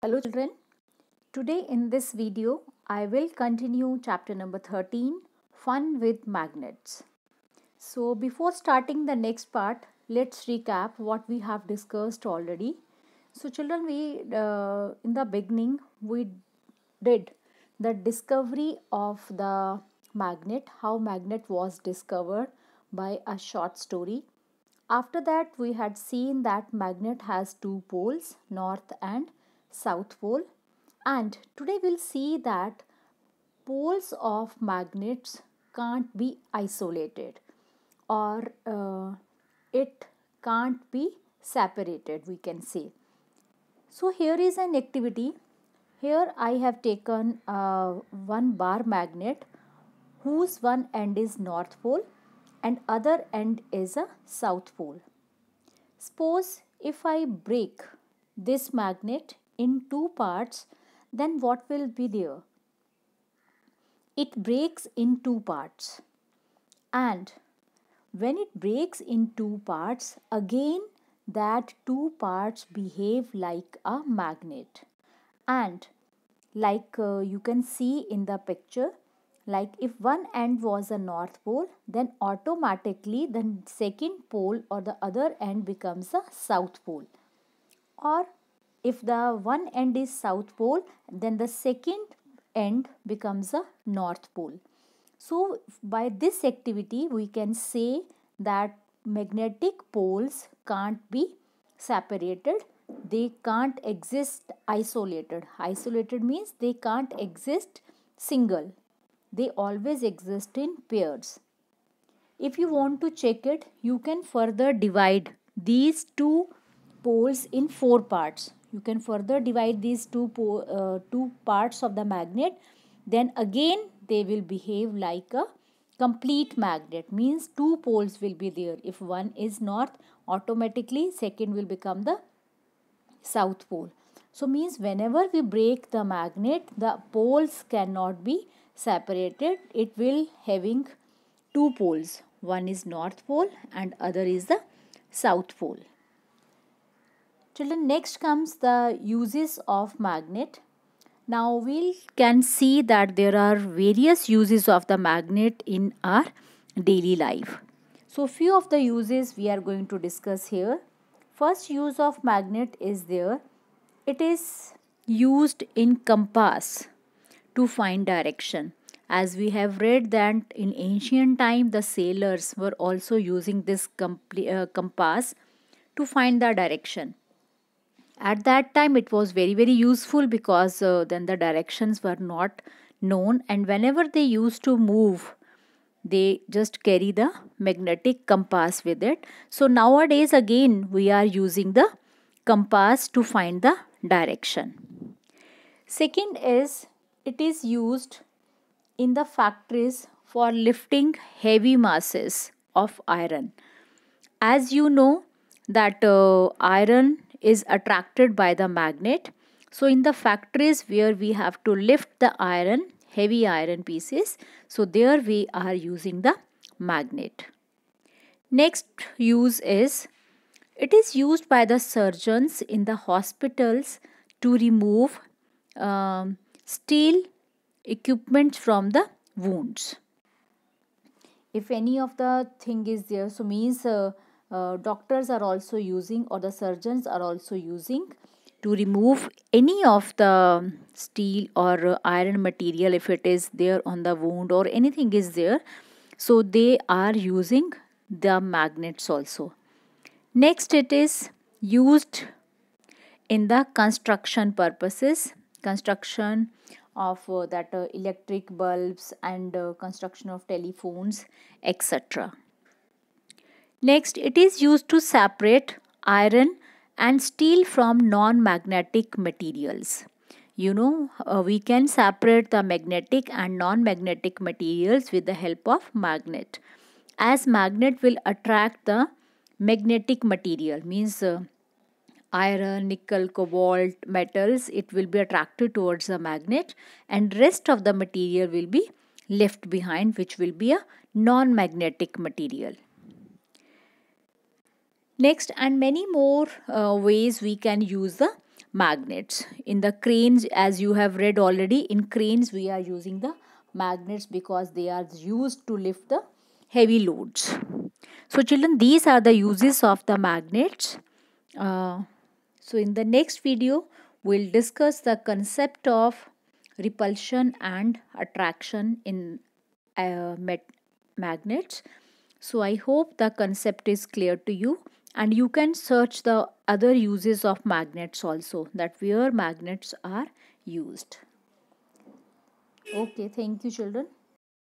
Hello children, today in this video I will continue chapter number 13 Fun with Magnets. So before starting the next part, let's recap what we have discussed already. So children, we uh, in the beginning we did the discovery of the magnet, how magnet was discovered by a short story. After that we had seen that magnet has two poles, north and South Pole and today we'll see that poles of magnets can't be isolated or uh, it can't be separated we can say. So here is an activity. Here I have taken uh, one bar magnet whose one end is north pole and other end is a south pole. Suppose if I break this magnet in two parts, then what will be there? It breaks in two parts. And when it breaks in two parts, again that two parts behave like a magnet. And like uh, you can see in the picture, like if one end was a north pole, then automatically the second pole or the other end becomes a south pole. Or if the one end is south pole, then the second end becomes a north pole. So by this activity, we can say that magnetic poles can't be separated. They can't exist isolated. Isolated means they can't exist single. They always exist in pairs. If you want to check it, you can further divide these two poles in four parts you can further divide these two uh, two parts of the magnet then again they will behave like a complete magnet means two poles will be there if one is north automatically second will become the south pole so means whenever we break the magnet the poles cannot be separated it will having two poles one is north pole and other is the south pole Children, next comes the uses of magnet. Now we can see that there are various uses of the magnet in our daily life. So few of the uses we are going to discuss here. First use of magnet is there. It is used in compass to find direction. As we have read that in ancient time the sailors were also using this uh, compass to find the direction. At that time, it was very, very useful because uh, then the directions were not known, and whenever they used to move, they just carry the magnetic compass with it. So nowadays, again, we are using the compass to find the direction. Second is it is used in the factories for lifting heavy masses of iron. As you know that uh, iron is attracted by the magnet. So in the factories where we have to lift the iron, heavy iron pieces, so there we are using the magnet. Next use is, it is used by the surgeons in the hospitals to remove um, steel equipment from the wounds. If any of the thing is there, so means uh, uh, doctors are also using or the surgeons are also using to remove any of the steel or iron material if it is there on the wound or anything is there so they are using the magnets also next it is used in the construction purposes construction of uh, that uh, electric bulbs and uh, construction of telephones etc Next, it is used to separate iron and steel from non-magnetic materials. You know, uh, we can separate the magnetic and non-magnetic materials with the help of magnet. As magnet will attract the magnetic material, means uh, iron, nickel, cobalt, metals, it will be attracted towards the magnet and rest of the material will be left behind which will be a non-magnetic material. Next and many more uh, ways we can use the magnets. In the cranes as you have read already in cranes we are using the magnets because they are used to lift the heavy loads. So children these are the uses of the magnets. Uh, so in the next video we'll discuss the concept of repulsion and attraction in uh, magnets. So I hope the concept is clear to you and you can search the other uses of magnets also that where magnets are used okay thank you children